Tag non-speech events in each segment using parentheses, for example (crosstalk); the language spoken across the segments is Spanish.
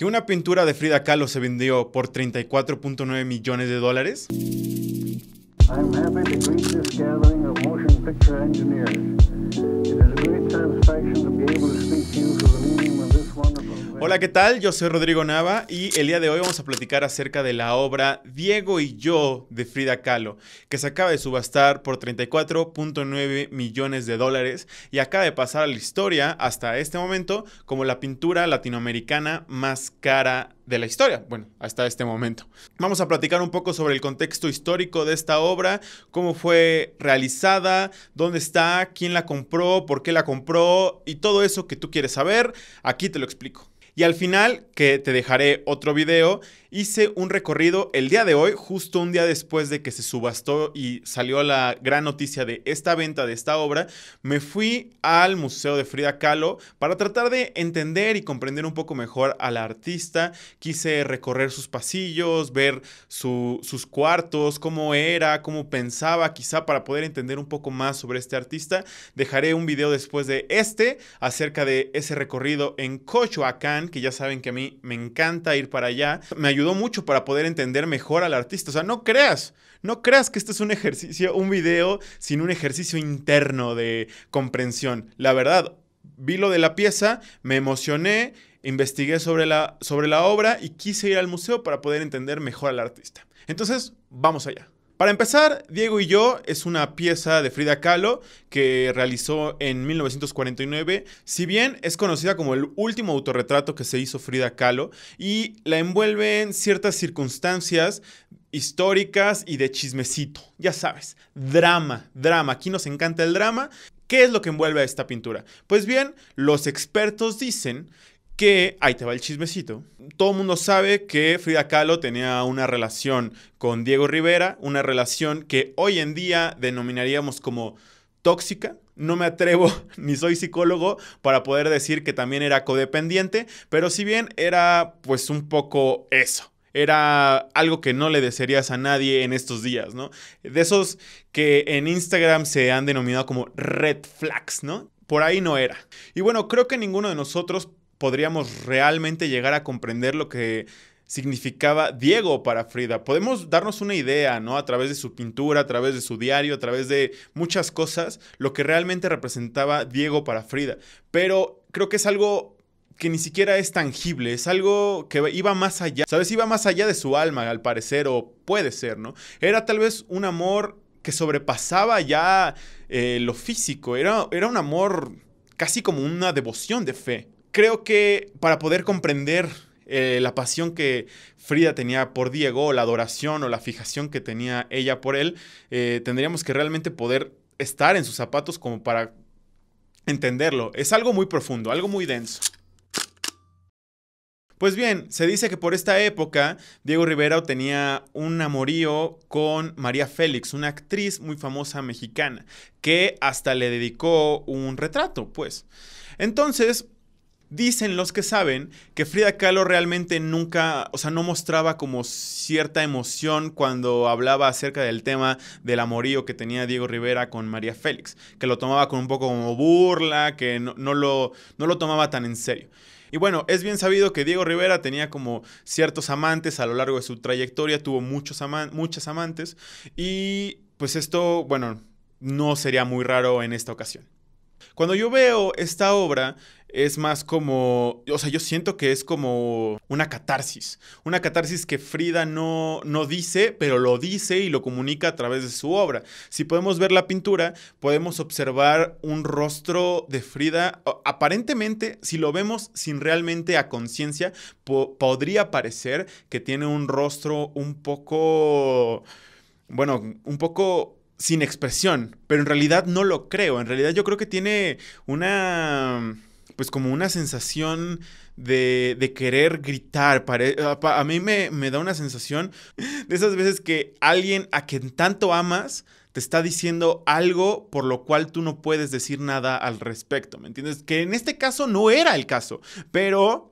que una pintura de Frida Kahlo se vendió por 34.9 millones de dólares. I'm happy to greet this gathering of motion picture engineers. It is a great satisfaction to be able to speak to Hola, ¿qué tal? Yo soy Rodrigo Nava y el día de hoy vamos a platicar acerca de la obra Diego y yo de Frida Kahlo, que se acaba de subastar por 34.9 millones de dólares y acaba de pasar a la historia hasta este momento como la pintura latinoamericana más cara de la historia, bueno, hasta este momento. Vamos a platicar un poco sobre el contexto histórico de esta obra, cómo fue realizada, dónde está, quién la compró, por qué la compró y todo eso que tú quieres saber, aquí te lo explico. Y al final, que te dejaré otro video hice un recorrido el día de hoy, justo un día después de que se subastó y salió la gran noticia de esta venta de esta obra, me fui al Museo de Frida Kahlo para tratar de entender y comprender un poco mejor a la artista. Quise recorrer sus pasillos, ver sus cuartos, cómo era, cómo pensaba, quizá para poder entender un poco más sobre este artista. Dejaré un video después de este acerca de ese recorrido en Cochoacán, que ya saben que a mí me encanta ir para allá ayudó mucho para poder entender mejor al artista. O sea, no creas, no creas que este es un ejercicio, un video sin un ejercicio interno de comprensión. La verdad, vi lo de la pieza, me emocioné, investigué sobre la, sobre la obra y quise ir al museo para poder entender mejor al artista. Entonces, vamos allá. Para empezar, Diego y yo es una pieza de Frida Kahlo que realizó en 1949, si bien es conocida como el último autorretrato que se hizo Frida Kahlo y la envuelve en ciertas circunstancias históricas y de chismecito, ya sabes, drama, drama, aquí nos encanta el drama. ¿Qué es lo que envuelve a esta pintura? Pues bien, los expertos dicen que, ahí te va el chismecito, todo el mundo sabe que Frida Kahlo tenía una relación con Diego Rivera, una relación que hoy en día denominaríamos como tóxica. No me atrevo, (laughs) ni soy psicólogo, para poder decir que también era codependiente, pero si bien era pues un poco eso era algo que no le desearías a nadie en estos días, ¿no? De esos que en Instagram se han denominado como red flags, ¿no? Por ahí no era. Y bueno, creo que ninguno de nosotros podríamos realmente llegar a comprender lo que significaba Diego para Frida. Podemos darnos una idea, ¿no? A través de su pintura, a través de su diario, a través de muchas cosas, lo que realmente representaba Diego para Frida. Pero creo que es algo que ni siquiera es tangible, es algo que iba más allá, ¿sabes? Iba más allá de su alma, al parecer, o puede ser, ¿no? Era tal vez un amor que sobrepasaba ya eh, lo físico, era, era un amor casi como una devoción de fe creo que para poder comprender eh, la pasión que Frida tenía por Diego, la adoración o la fijación que tenía ella por él, eh, tendríamos que realmente poder estar en sus zapatos como para entenderlo. Es algo muy profundo, algo muy denso. Pues bien, se dice que por esta época Diego Rivera tenía un amorío con María Félix, una actriz muy famosa mexicana, que hasta le dedicó un retrato, pues. Entonces, Dicen los que saben que Frida Kahlo realmente nunca, o sea, no mostraba como cierta emoción cuando hablaba acerca del tema del amorío que tenía Diego Rivera con María Félix, que lo tomaba con un poco como burla, que no, lo, no lo tomaba tan en serio. Y bueno, es bien sabido que Diego Rivera tenía como ciertos amantes a lo largo de su trayectoria, tuvo muchos muchas amantes y pues esto, bueno, no sería muy raro en esta ocasión. Cuando yo veo esta obra, es más como, o sea, yo siento que es como una catarsis, una catarsis que Frida no, no dice, pero lo dice y lo comunica a través de su obra. Si podemos ver la pintura, podemos observar un rostro de Frida, aparentemente, si lo vemos sin realmente a conciencia, podría parecer que tiene un rostro un poco, bueno, un poco sin expresión, pero en realidad no lo creo, en realidad yo creo que tiene una pues como una sensación de, querer gritar. Ah, a, mí me, me da una sensación de esas veces que alguien a quien tanto amas te está diciendo algo por lo cual tú no puedes decir nada al respecto, ¿me entiendes? Que en este caso no era el caso, pero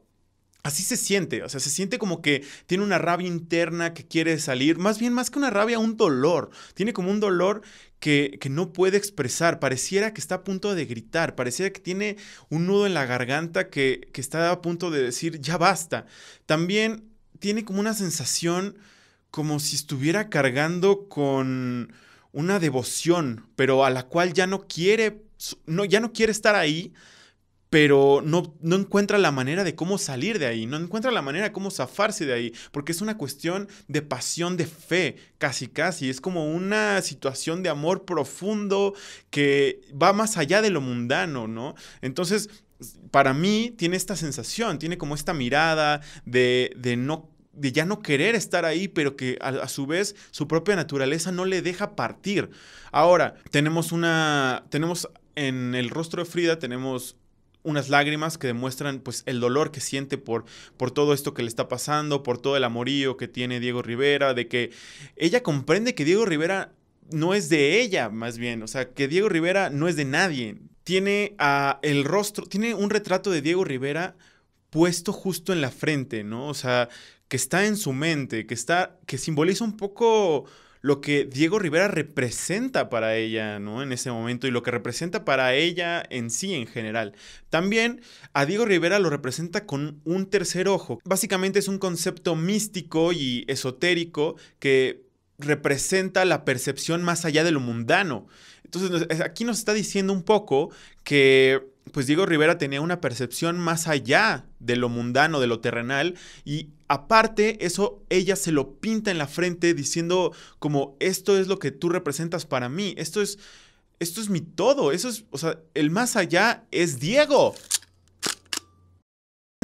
así se siente, o sea, se siente como que tiene una rabia interna que quiere salir, más bien más que una rabia, un dolor, tiene como un dolor que, que, no puede expresar, pareciera que está a punto de gritar, pareciera que tiene un nudo en la garganta que, que está a punto de decir, ya basta. También tiene como una sensación como si estuviera cargando con una devoción, pero a la cual ya no quiere, no, ya no quiere estar ahí, pero no, no encuentra la manera de cómo salir de ahí, no encuentra la manera de cómo zafarse de ahí, porque es una cuestión de pasión, de fe, casi casi, es como una situación de amor profundo que va más allá de lo mundano, ¿no? Entonces, para mí tiene esta sensación, tiene como esta mirada de, no de ya no querer estar ahí, pero que a, a, su vez su propia naturaleza no le deja partir. Ahora, tenemos una, tenemos en el rostro de Frida, tenemos unas lágrimas que demuestran pues el dolor que siente por, por todo esto que le está pasando, por todo el amorío que tiene Diego Rivera, de que ella comprende que Diego Rivera no es de ella, más bien, o sea, que Diego Rivera no es de nadie. Tiene ah, el rostro, tiene un retrato de Diego Rivera puesto justo en la frente, ¿no? O sea, que está en su mente, que está que simboliza un poco lo que Diego Rivera representa para ella, ¿no? En ese momento y lo que representa para ella en sí en general. También a Diego Rivera lo representa con un tercer ojo. Básicamente es un concepto místico y esotérico que representa la percepción más allá de lo mundano. Entonces, aquí nos está diciendo un poco que pues Diego Rivera tenía una percepción más allá de lo mundano, de lo terrenal, y aparte eso ella se lo pinta en la frente diciendo como esto es lo que tú representas para mí, esto es, esto es mi todo, eso es, o sea, el más allá es Diego.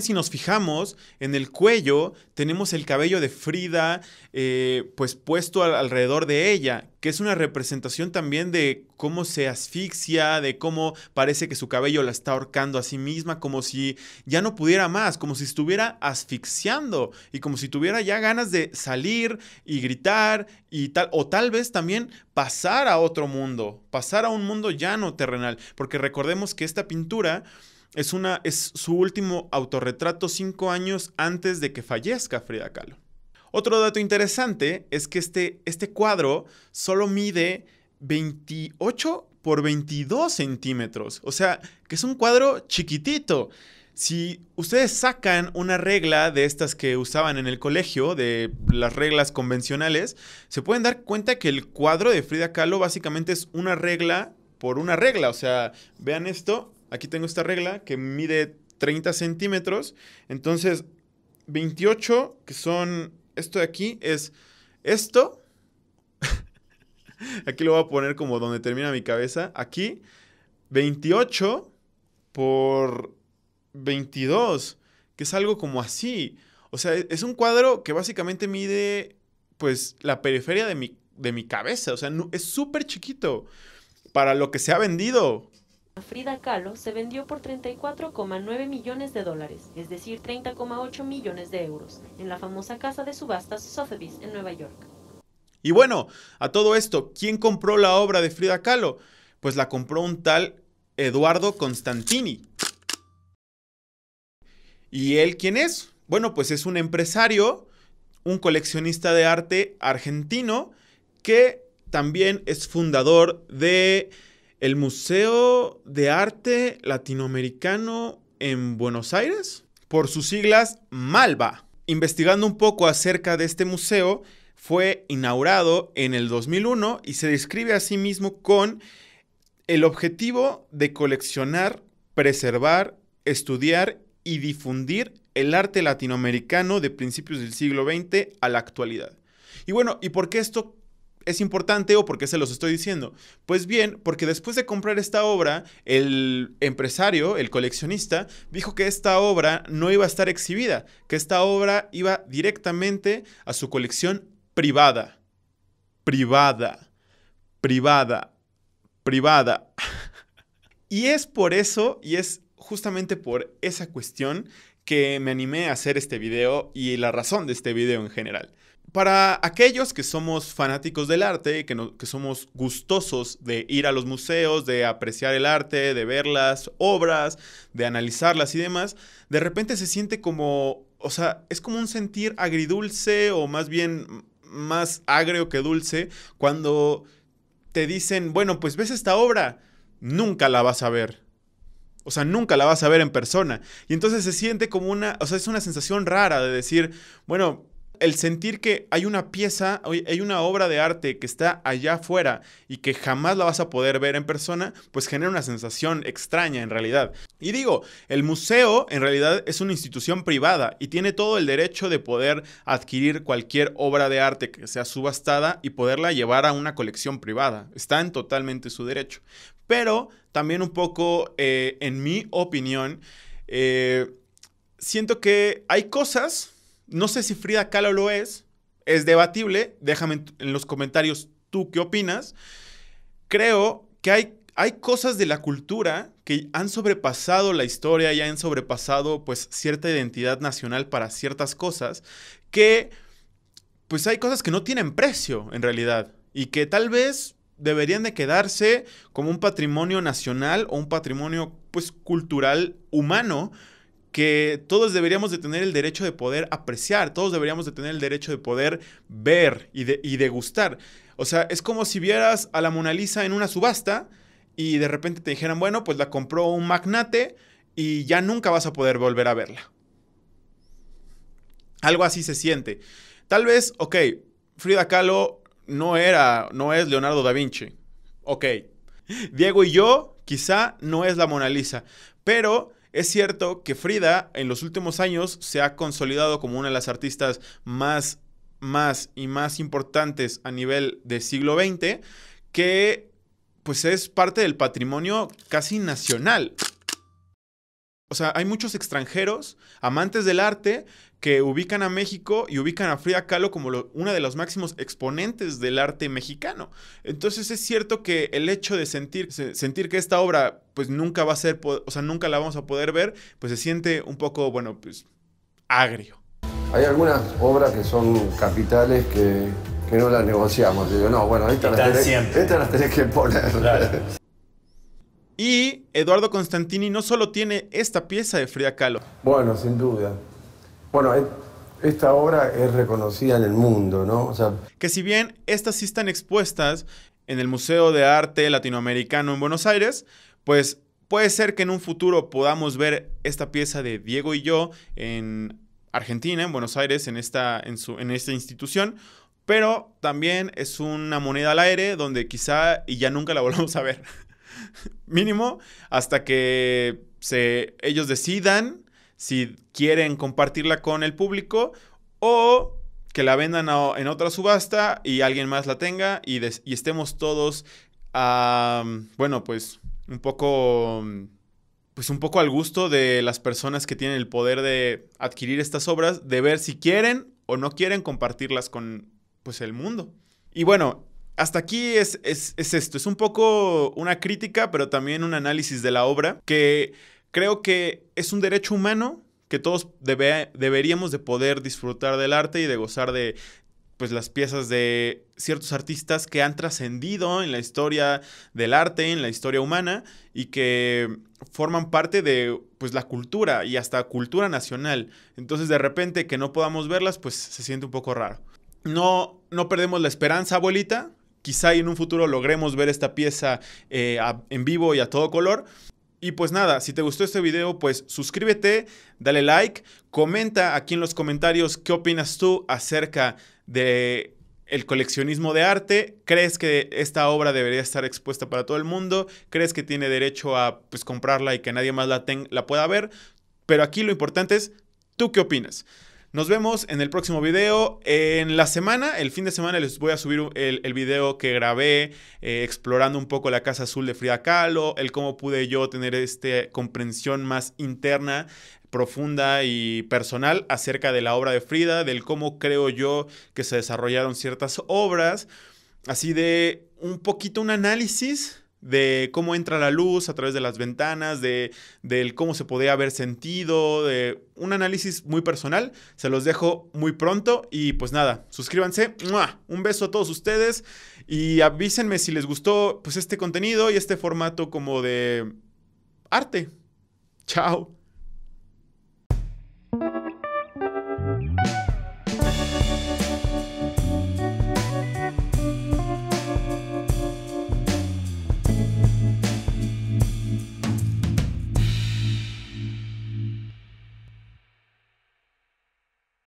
Si nos fijamos en el cuello, tenemos el cabello de Frida, eh, pues puesto alrededor de ella, que es una representación también de cómo se asfixia, de cómo parece que su cabello la está ahorcando a sí misma, como si ya no pudiera más, como si estuviera asfixiando y como si tuviera ya ganas de salir y gritar y tal, o tal vez también pasar a otro mundo, pasar a un mundo llano terrenal, porque recordemos que esta pintura es, una, es su último autorretrato cinco años antes de que fallezca Frida Kahlo. Otro dato interesante es que este, este cuadro solo mide 28 por 22 centímetros. O sea, que es un cuadro chiquitito. Si ustedes sacan una regla de estas que usaban en el colegio, de las reglas convencionales, se pueden dar cuenta que el cuadro de Frida Kahlo básicamente es una regla por una regla. O sea, vean esto, Aquí tengo esta regla que mide 30 centímetros. Entonces, 28, que son esto de aquí, es esto. (laughs) aquí lo voy a poner como donde termina mi cabeza. Aquí, 28 por 22, que es algo como así. O sea, es un cuadro que básicamente mide, pues, la periferia de mi, de mi cabeza. O sea, es súper chiquito para lo que se ha vendido. Frida Kahlo se vendió por 34,9 millones de dólares, es decir, 30,8 millones de euros, en la famosa casa de subastas Sotheby's en Nueva York. Y bueno, a todo esto, ¿quién compró la obra de Frida Kahlo? Pues la compró un tal Eduardo Constantini. ¿Y él quién es? Bueno, pues es un empresario, un coleccionista de arte argentino que también es fundador de el Museo de Arte Latinoamericano en Buenos Aires, por sus siglas MALVA. Investigando un poco acerca de este museo, fue inaugurado en el 2001 y se describe a sí mismo con el objetivo de coleccionar, preservar, estudiar y difundir el arte latinoamericano de principios del siglo XX a la actualidad. Y bueno, ¿y por qué esto es importante o por qué se los estoy diciendo? Pues bien, porque después de comprar esta obra, el empresario, el coleccionista, dijo que esta obra no iba a estar exhibida, que esta obra iba directamente a su colección privada. Privada. Privada. Privada. (laughs) y es por eso, y es justamente por esa cuestión que me animé a hacer este video y la razón de este video en general. Para aquellos que somos fanáticos del arte, que, somos gustosos de ir a los museos, de apreciar el arte, de ver las obras, de analizarlas y demás, de repente se siente como, o sea, es como un sentir agridulce o más bien más agrio que dulce cuando te dicen, bueno, pues ves esta obra, nunca la vas a ver. O sea, nunca la vas a ver en persona. Y entonces se siente como una, o sea, es una sensación rara de decir, bueno, el sentir que hay una pieza, hay una obra de arte que está allá afuera y que jamás la vas a poder ver en persona, pues genera una sensación extraña en realidad. Y digo, el museo en realidad es una institución privada y tiene todo el derecho de poder adquirir cualquier obra de arte que sea subastada y poderla llevar a una colección privada. Está en totalmente su derecho. Pero también un poco, eh, en mi opinión, eh, siento que hay cosas no sé si Frida Kahlo lo es, es debatible, déjame en los comentarios tú qué opinas. Creo que hay, hay cosas de la cultura que han sobrepasado la historia y han sobrepasado pues cierta identidad nacional para ciertas cosas que pues hay cosas que no tienen precio en realidad y que tal vez deberían de quedarse como un patrimonio nacional o un patrimonio pues cultural humano que todos deberíamos de tener el derecho de poder apreciar, todos deberíamos de tener el derecho de poder ver y, de, gustar. degustar. O sea, es como si vieras a la Mona Lisa en una subasta y de repente te dijeran, bueno, pues la compró un magnate y ya nunca vas a poder volver a verla. Algo así se siente. Tal vez, ok, Frida Kahlo no era, no es Leonardo da Vinci. Ok. Diego y yo, quizá no es la Mona Lisa, pero es cierto que Frida en los últimos años se ha consolidado como una de las artistas más, más y más importantes a nivel del siglo XX, que pues es parte del patrimonio casi nacional. O sea, hay muchos extranjeros, amantes del arte, que ubican a México y ubican a Frida Kahlo como uno una de los máximos exponentes del arte mexicano. Entonces es cierto que el hecho de sentir, sentir que esta obra pues nunca va a ser, o sea, nunca la vamos a poder ver, pues se siente un poco, bueno, pues agrio. Hay algunas obras que son capitales que, no las negociamos. no, bueno, ahorita las las que poner. (laughs) Y Eduardo Constantini no solo tiene esta pieza de Frida Kahlo. Bueno, sin duda. Bueno, esta obra es reconocida en el mundo, ¿no? O Que si bien estas sí están expuestas en el Museo de Arte Latinoamericano en Buenos Aires, pues puede ser que en un futuro podamos ver esta pieza de Diego y yo en Argentina, en Buenos Aires, en esta, en su, en esta institución, pero también es una moneda al aire donde quizá y ya nunca la volvamos a ver. (laughs) Mínimo hasta que se, ellos decidan si quieren compartirla con el público o que la vendan en otra subasta y alguien más la tenga y, estemos todos, bueno, pues un poco, pues un poco al gusto de las personas que tienen el poder de adquirir estas obras, de ver si quieren o no quieren compartirlas con, pues, el mundo. Y bueno, hasta aquí es, esto, es un poco una crítica, pero también un análisis de la obra, que creo que es un derecho humano que todos deberíamos de poder disfrutar del arte y de gozar de pues las piezas de ciertos artistas que han trascendido en la historia del arte, en la historia humana y que forman parte de pues la cultura y hasta cultura nacional. Entonces, de repente que no podamos verlas, pues se siente un poco raro. No no perdemos la esperanza, abuelita, Quizá en un futuro logremos ver esta pieza eh, en vivo y a todo color. Y pues nada, si te gustó este video, pues suscríbete, dale like, comenta aquí en los comentarios qué opinas tú acerca de coleccionismo de arte, crees que esta obra debería estar expuesta para todo el mundo, crees que tiene derecho a pues, comprarla y que nadie más la, tenga, la pueda ver, pero aquí lo importante es tú qué opinas. Nos vemos en el próximo video. En la semana, el fin de semana, les voy a subir el, video que grabé eh, explorando un poco la Casa Azul de Frida Kahlo, el cómo pude yo tener esta comprensión más interna profunda y personal acerca de la obra de Frida, del cómo creo yo que se desarrollaron ciertas obras, así de un poquito un análisis de cómo entra la luz a través de las ventanas, de, del cómo se podía haber sentido, de un análisis muy personal. Se los dejo muy pronto y pues nada, suscríbanse. Un beso a todos ustedes y avísenme si les gustó pues este contenido y este formato como de arte. Chao.